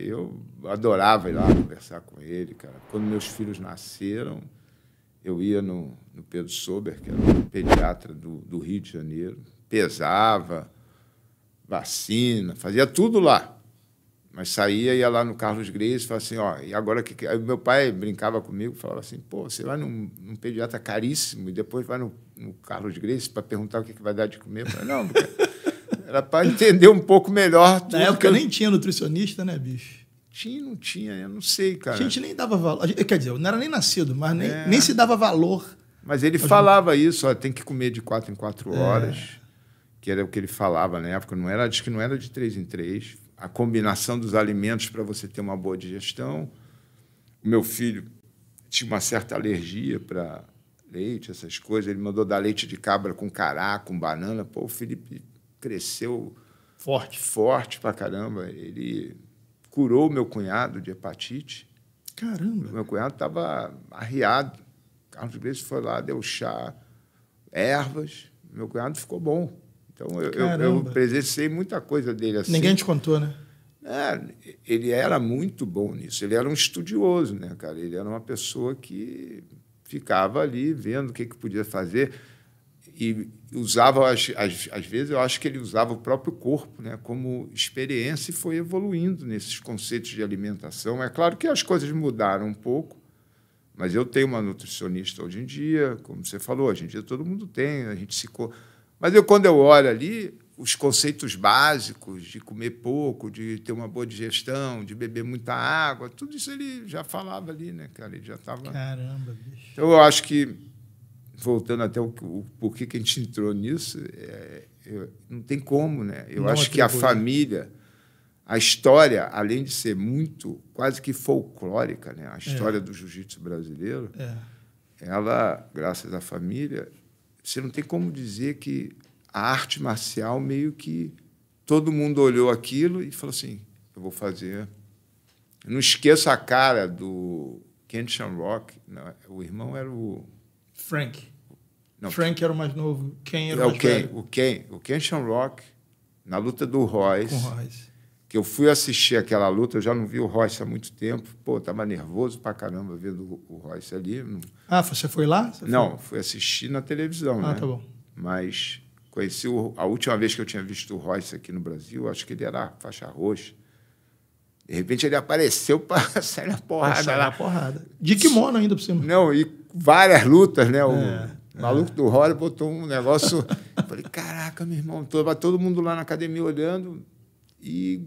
Eu adorava ir lá conversar com ele, cara. Quando meus filhos nasceram, eu ia no, no Pedro Sober, que era um pediatra do, do Rio de Janeiro, pesava, vacina, fazia tudo lá. Mas saía, ia lá no Carlos Greis e falava assim, ó, e agora que... Aí meu pai brincava comigo, falava assim, pô, você vai num, num pediatra caríssimo e depois vai no, no Carlos Greis para perguntar o que, que vai dar de comer. Eu falei, não, cara, era para entender um pouco melhor. Tudo Na época eu... nem tinha nutricionista, né, bicho? Tinha, não tinha, eu não sei, cara. A gente nem dava valor. Quer dizer, eu não era nem nascido, mas nem, é. nem se dava valor. Mas ele Hoje... falava isso, ó, tem que comer de quatro em quatro é. horas, é. que era o que ele falava na época. Não era, diz que não era de três em três. A combinação dos alimentos para você ter uma boa digestão. O meu filho tinha uma certa alergia para leite, essas coisas. Ele mandou dar leite de cabra com cará, com banana. Pô, o Felipe cresceu forte, forte pra caramba. Ele curou meu cunhado de hepatite. Caramba! Meu cunhado estava arriado. Carlos Iglesias foi lá, deu chá, ervas. Meu cunhado ficou bom. Então, eu, eu, eu presenciei muita coisa dele assim. Ninguém te contou, né? É, ele era muito bom nisso. Ele era um estudioso, né, cara? Ele era uma pessoa que ficava ali vendo o que, que podia fazer e usava, às, vezes, eu acho que ele usava o próprio corpo né, como experiência e foi evoluindo nesses conceitos de alimentação. É claro que as coisas mudaram um pouco, mas eu tenho uma nutricionista hoje em dia, como você falou, hoje em dia todo mundo tem, a gente se. Mas eu, quando eu olho ali, os conceitos básicos de comer pouco, de ter uma boa digestão, de beber muita água, tudo isso ele já falava ali, né, cara? Ele já estava. Caramba, bicho. Então eu acho que voltando até o, o porquê que a gente entrou nisso, é, eu, não tem como, né? Eu não acho que a família, a história, além de ser muito quase que folclórica, né? A história é. do jiu-jitsu brasileiro, é. ela, graças à família, você não tem como dizer que a arte marcial meio que todo mundo olhou aquilo e falou assim, eu vou fazer. Eu não esqueço a cara do Ken Shamrock, não, o irmão era o Frank. Não. Frank era o mais novo. quem era é o mais Ken, velho. O Ken, o Ken Shamrock, na luta do Royce. Com Royce. Que eu fui assistir aquela luta, eu já não vi o Royce há muito tempo. Pô, tava nervoso pra caramba vendo o Royce ali. Ah, você foi lá? Você não, foi? fui assistir na televisão, ah, né? Ah, tá bom. Mas conheci o, a última vez que eu tinha visto o Royce aqui no Brasil, acho que ele era faixa roxa. De repente ele apareceu para sair na porrada. Pra sair na porrada. De kimono ainda por cima. Não, e várias lutas, né? É. O maluco do Roller botou um negócio. falei, caraca, meu irmão, todo, todo mundo lá na academia olhando e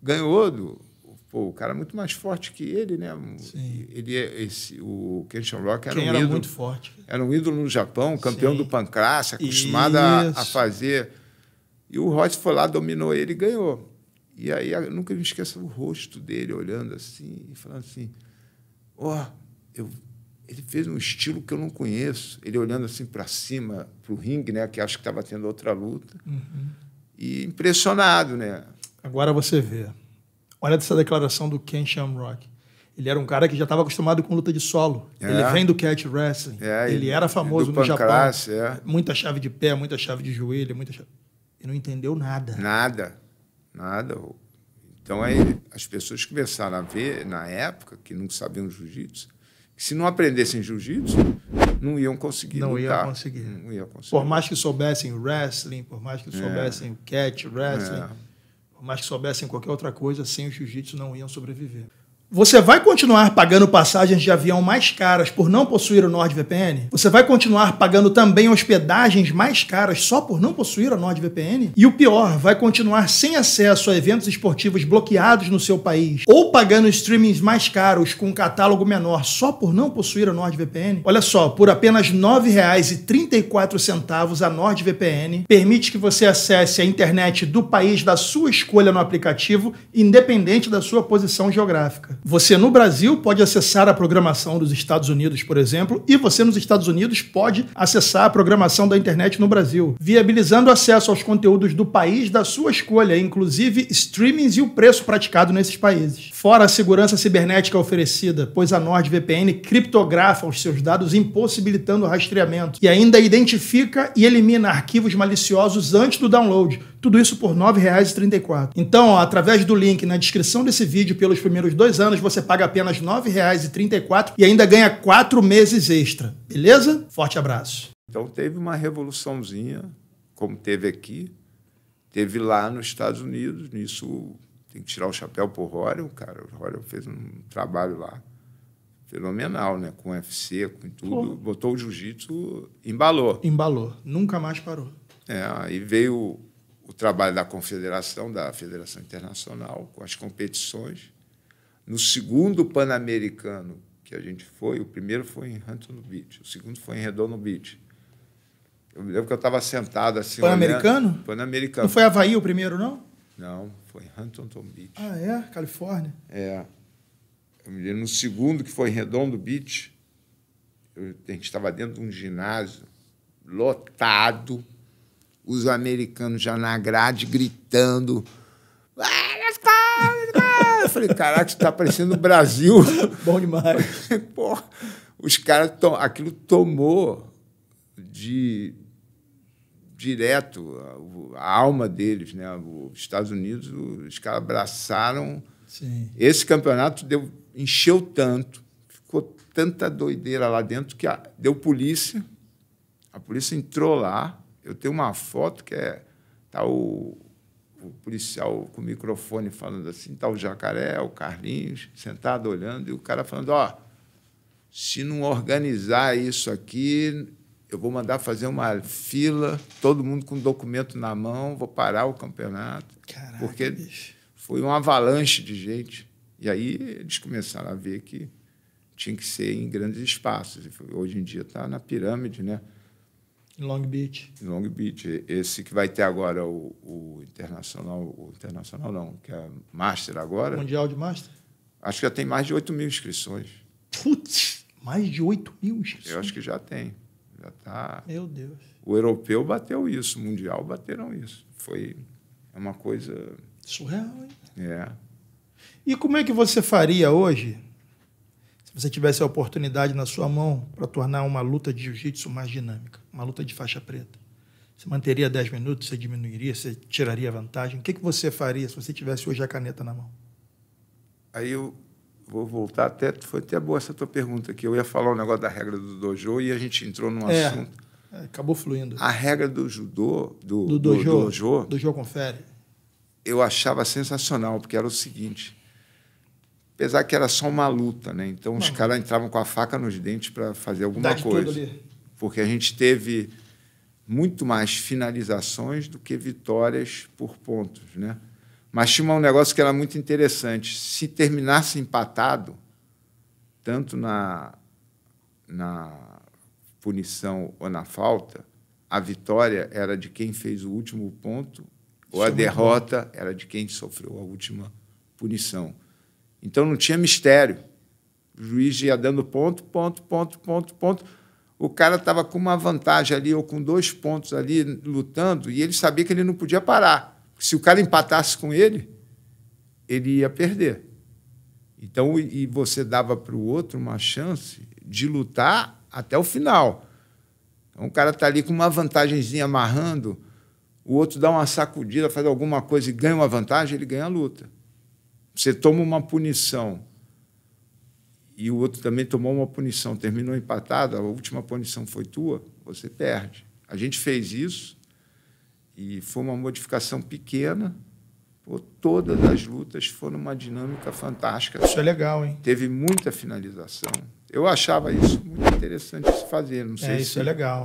ganhou do. Pô, o cara é muito mais forte que ele, né? Sim. Ele é esse, o Kenshin Rock era Quem um era ídolo, muito forte. Era um ídolo no Japão, campeão Sim. do pancrácio, acostumado a, a, fazer. E o Royce foi lá, dominou ele e ganhou. E aí eu nunca me esqueço o rosto dele olhando assim e falando assim: "Ó, oh, eu ele fez um estilo que eu não conheço. Ele olhando assim para cima, para o ringue, né? Que acho que estava tendo outra luta. Uhum. E impressionado, né? Agora você vê. Olha essa declaração do Ken Shamrock. Ele era um cara que já estava acostumado com luta de solo. É. Ele vem do cat wrestling. É, ele, era é famoso no pancrasse, Japão. É. Muita chave de pé, muita chave de joelho, muita chave... Ele não entendeu nada. Nada. Nada. Então aí as pessoas começaram a ver na época que não sabiam jiu-jitsu se não aprendessem jiu-jitsu, não iam conseguir. Não lutar. iam conseguir. Não iam conseguir. Por mais que soubessem wrestling, por mais que é. soubessem é. catch wrestling, é. por mais que soubessem qualquer outra coisa, sem o jiu-jitsu não iam sobreviver. Você vai continuar pagando passagens de avião mais caras por não possuir o NordVPN? Você vai continuar pagando também hospedagens mais caras só por não possuir a NordVPN? E o pior, vai continuar sem acesso a eventos esportivos bloqueados no seu país ou pagando streamings mais caros com um catálogo menor só por não possuir a NordVPN? Olha só, por apenas R$ 9,34 a NordVPN permite que você acesse a internet do país da sua escolha no aplicativo, independente da sua posição geográfica. Você no Brasil pode acessar a programação dos Estados Unidos, por exemplo, e você nos Estados Unidos pode acessar a programação da internet no Brasil, viabilizando acesso aos conteúdos do país da sua escolha, inclusive streamings e o preço praticado nesses países. Fora a segurança cibernética oferecida, pois a NordVPN criptografa os seus dados impossibilitando o rastreamento e ainda identifica e elimina arquivos maliciosos antes do download tudo isso por R$ 9,34. Então, ó, através do link na descrição desse vídeo, pelos primeiros dois anos, você paga apenas R$ 9,34 e ainda ganha quatro meses extra. Beleza? Forte abraço. Então, teve uma revoluçãozinha, como teve aqui, teve lá nos Estados Unidos. Nisso, tem que tirar o chapéu para o Horrell, cara. O Horrell fez um trabalho lá fenomenal, né? Com UFC, com tudo. Pô. Botou o jiu-jitsu, embalou. Embalou. Nunca mais parou. É, aí veio o trabalho da confederação, da Federação Internacional, com as competições. No segundo Pan-Americano que a gente foi, o primeiro foi em Huntington Beach, o segundo foi em Redondo Beach. Eu me lembro que eu estava sentado assim. Pan-Americano? Pan-Americano. Não foi Havaí o primeiro, não? Não, foi Huntington Beach. Ah, é? Califórnia? É. Eu me lembro no segundo, que foi em Redondo Beach, eu, a gente estava dentro de um ginásio lotado os americanos já na grade gritando. Eu falei, caraca, isso tá parecendo o Brasil. Bom demais. Porra, os caras. To... Aquilo tomou de direto a alma deles, né? Os Estados Unidos, os caras abraçaram. Sim. Esse campeonato deu, encheu tanto, ficou tanta doideira lá dentro que a, deu polícia. A polícia entrou lá, eu tenho uma foto que é tá o, o policial com o microfone falando assim, tá o jacaré, o Carlinhos, sentado olhando, e o cara falando, ó, oh, se não organizar isso aqui, eu vou mandar fazer uma fila, todo mundo com documento na mão, vou parar o campeonato. Caraca, porque bicho. foi uma avalanche de gente. E aí eles começaram a ver que tinha que ser em grandes espaços. Hoje em dia está na pirâmide, né? Long Beach. Long Beach. Esse que vai ter agora o, o internacional, o internacional não, que é Master agora. O mundial de Master? Acho que já tem mais de 8 mil inscrições. Putz, mais de 8 mil inscrições? Eu acho que já tem. Já tá. Meu Deus. O europeu bateu isso, o mundial bateram isso. Foi é uma coisa. Surreal, hein? É. E como é que você faria hoje se você tivesse a oportunidade na sua mão para tornar uma luta de jiu-jitsu mais dinâmica, uma luta de faixa preta? Você manteria 10 minutos, você diminuiria, você tiraria vantagem? O que, que você faria se você tivesse hoje a caneta na mão? Aí eu vou voltar até. Foi até boa essa tua pergunta aqui. Eu ia falar o um negócio da regra do dojo e a gente entrou num é, assunto. É, acabou fluindo. A regra do judô, do, do dojo, do dojo. Dojo confere. Eu achava sensacional, porque era o seguinte Apesar que era só uma luta, né? Então os caras entravam com a faca nos dentes para fazer alguma coisa. Porque a gente teve muito mais finalizações do que vitórias por pontos, né? Mas tinha um negócio que era muito interessante. Se terminasse empatado, tanto na, na punição ou na falta, a vitória era de quem fez o último ponto ou Isso a é derrota era de quem sofreu a última punição. Então não tinha mistério. O juiz ia dando ponto, ponto, ponto, ponto, ponto. O cara estava com uma vantagem ali, ou com dois pontos ali, lutando, e ele sabia que ele não podia parar. Se o cara empatasse com ele, ele ia perder. Então, e você dava para o outro uma chance de lutar até o final. Então, o cara está ali com uma vantagemzinha amarrando, o outro dá uma sacudida, faz alguma coisa e ganha uma vantagem, ele ganha a luta. Você toma uma punição e o outro também tomou uma punição, terminou empatado, a última punição foi tua, você perde. A gente fez isso e foi uma modificação pequena. Pô, todas as lutas foram uma dinâmica fantástica. Isso é legal, hein? Teve muita finalização. Eu achava isso muito interessante de se fazer. Não sei é, isso é legal.